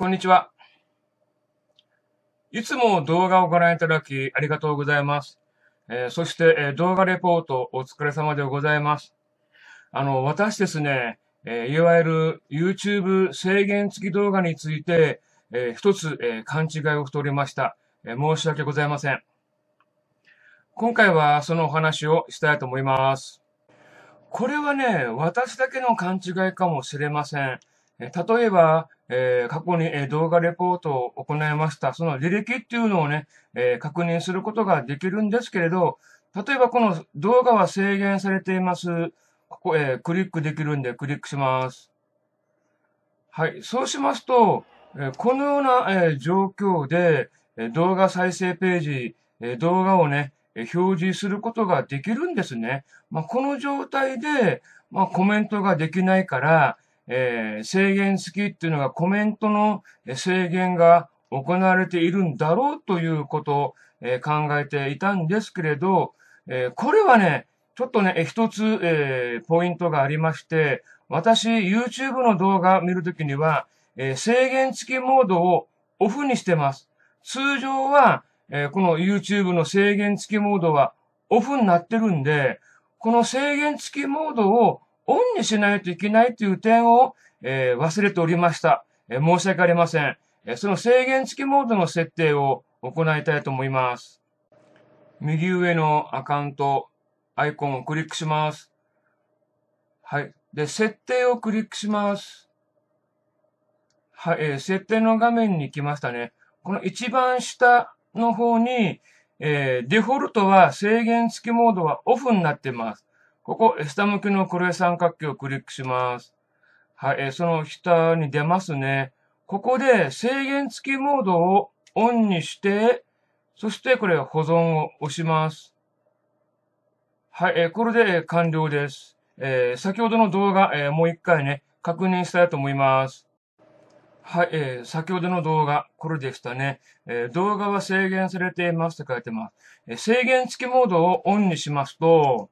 こんにちは。いつも動画をご覧いただきありがとうございます。えー、そして、えー、動画レポートお疲れ様でございます。あの、私ですね、えー、いわゆる YouTube 制限付き動画について、えー、一つ、えー、勘違いをしておりました、えー。申し訳ございません。今回はそのお話をしたいと思います。これはね、私だけの勘違いかもしれません。例えば、えー、過去に、え動画レポートを行いました。その履歴っていうのをね、えー、確認することができるんですけれど、例えばこの動画は制限されています。ここ、えー、クリックできるんでクリックします。はい。そうしますと、えこのような、え状況で、え動画再生ページ、え動画をね、え表示することができるんですね。まあ、この状態で、まあ、コメントができないから、えー、制限付きっていうのがコメントの制限が行われているんだろうということを、えー、考えていたんですけれど、えー、これはね、ちょっとね、一つ、えポイントがありまして、私、YouTube の動画を見るときには、え制限付きモードをオフにしてます。通常は、えこの YouTube の制限付きモードはオフになってるんで、この制限付きモードをオンにしないといけないという点を、えー、忘れておりました。えー、申し訳ありません、えー、その制限付きモードの設定を行いたいと思います。右上のアカウント、アイコンをクリックします。はい。で、設定をクリックします。はい、えー、設定の画面に来ましたね。この一番下の方に、えー、デフォルトは制限付きモードはオフになってます。ここ、下向きのこれ三角形をクリックします。はい、えー、その下に出ますね。ここで制限付きモードをオンにして、そしてこれ保存を押します。はい、えー、これで完了です。えー、先ほどの動画、えー、もう一回ね、確認したいと思います。はい、えー、先ほどの動画、これでしたね。えー、動画は制限されていますって書いてます。えー、制限付きモードをオンにしますと、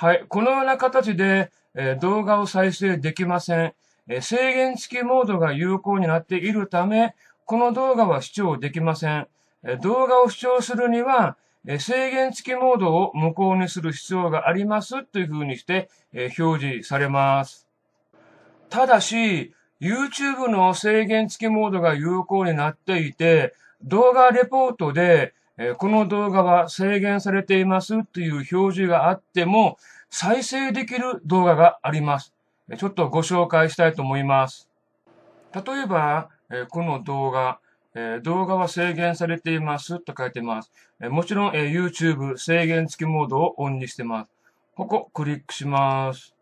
はい。このような形で、えー、動画を再生できません、えー、制限付きモードが有効になっているため、この動画は視聴できません。えー、動画を視聴するには、え制限付きモードを無効にする必要がありますというふうにして、え表示されます。ただし、YouTube の制限付きモードが有効になっていて、動画レポートで、えー、この動画は制限されていますという表示があっても、再生できる動画があります。ちょっとご紹介したいと思います。例えば、えー、この動画、えー、動画は制限されていますと書いてます。えもちろん、え YouTube 制限付きモードをオンにしてます。ここクリックします。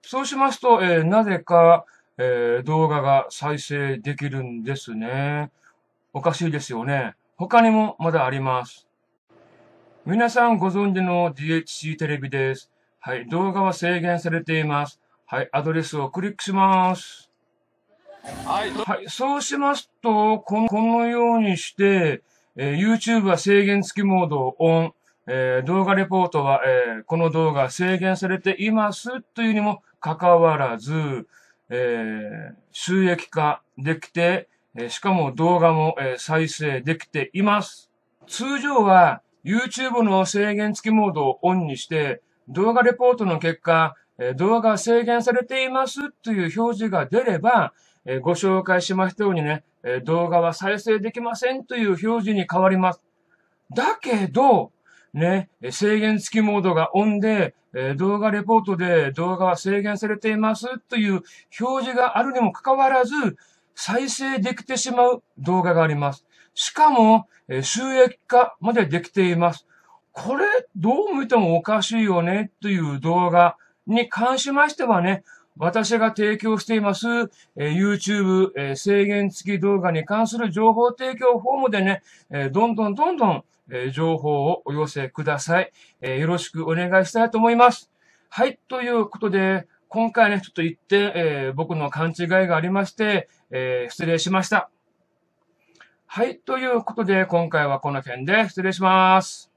そうしますと、えなぜか、え動画が再生できるんですね。おかしいですよね。他にもまだあります。皆さんご存知の DHC テレビです。はい、動画は制限されています。はい、アドレスをクリックします。はい、はい、そうしますと、このこのようにして、えー、YouTube は制限付きモードをオン、えー、動画レポートは、えー、この動画制限されていますというにもかかわらず、え収益化できて、えしかも動画も、え再生できています。通常は YouTube の制限付きモードをオンにして、動画レポートの結果、え動画制限されていますという表示が出れば、えご紹介しましたようにね、え動画は再生できませんという表示に変わります。だけど、ね、制限付きモードがオンで、え動画レポートで動画は制限されていますという表示があるにもかかわらず、再生できてしまう動画があります。しかも、え収益化までできています。これ、どう見てもおかしいよね、という動画に関しましてはね、私が提供しています、え YouTube、え制限付き動画に関する情報提供フォームでね、えどんどんどんどん、え情報をお寄せください、えよろしくお願いしたいと思います。はい、ということで、今回ね、ちょっと言って、えー、僕の勘違いがありまして、えー、失礼しました。はい、ということで、今回はこの辺で失礼します。